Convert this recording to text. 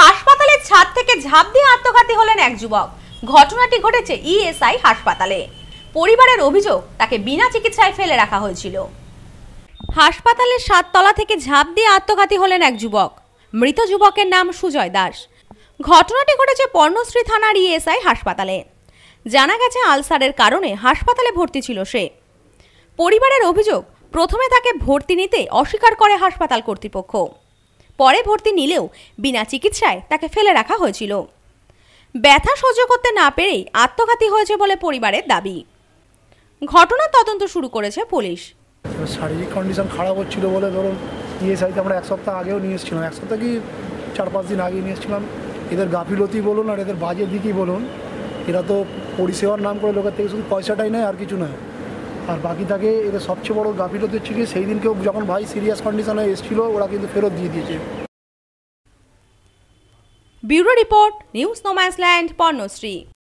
হাসপাতালের ছাদ থেকে ঝাঁপ দিয়ে আত্মঘাতী হলেন এক যুবক ঘটনাটি ঘটেছে ইএসআই হাসপাতালে পরিবারের অভিযোগ তাকে বিনা চিকিৎসায় ফেলে রাখা হয়েছিল হাসপাতালের সাততলা থেকে ঝাঁপ দিয়ে আত্মঘাতী হলেন এক যুবক মৃত যুবকের নাম সুজয় দাস ঘটনাটি ঘটেছে পর্ণশ্রী থানার ইএসআই হাসপাতালে জানা গেছে আলসারের কারণে হাসপাতালে ভর্তি ছিল সে পরিবারের অভিযোগ প্রথমে তাকে ভর্তি নিতে অস্বীকার করে হাসপাতাল কর্তৃপক্ষ পরে ভর্তি নিলেও বিনা চিকিৎসায় তাকে ফেলে রাখা হয়েছিল ব্যথা সহ্য করতে না পেরেই আত্মঘাতী হয়েছে বলে পরিবারের দাবি ঘটনা তদন্ত শুরু করেছে পুলিশ শারীরিক কন্ডিশন খারাপ হচ্ছিল বলে ধরুন ইএসআইতে e আমরা এক সপ্তাহ আগেও নিয়ে এসেছিলাম এক সপ্তাহ কি চার পাঁচ দিন আগে নিয়ে এসেছিলাম এদের গাফিলতি বলুন আর এদের বাজে দিকই বলুন এরা তো পরিষেবার নাম করে লোকের থেকে শুধু পয়সাটাই নেয় আর কিছু নয় আর বাকি থাকে এদের সবচেয়ে বড় গাফিলত হচ্ছে কি সেই দিনকেও যখন ভাই সিরিয়াস কন্ডিশনে এসেছিল ওরা কিন্তু ফেরত দিয়ে দিয়েছে bureau report news no man's land Parnashree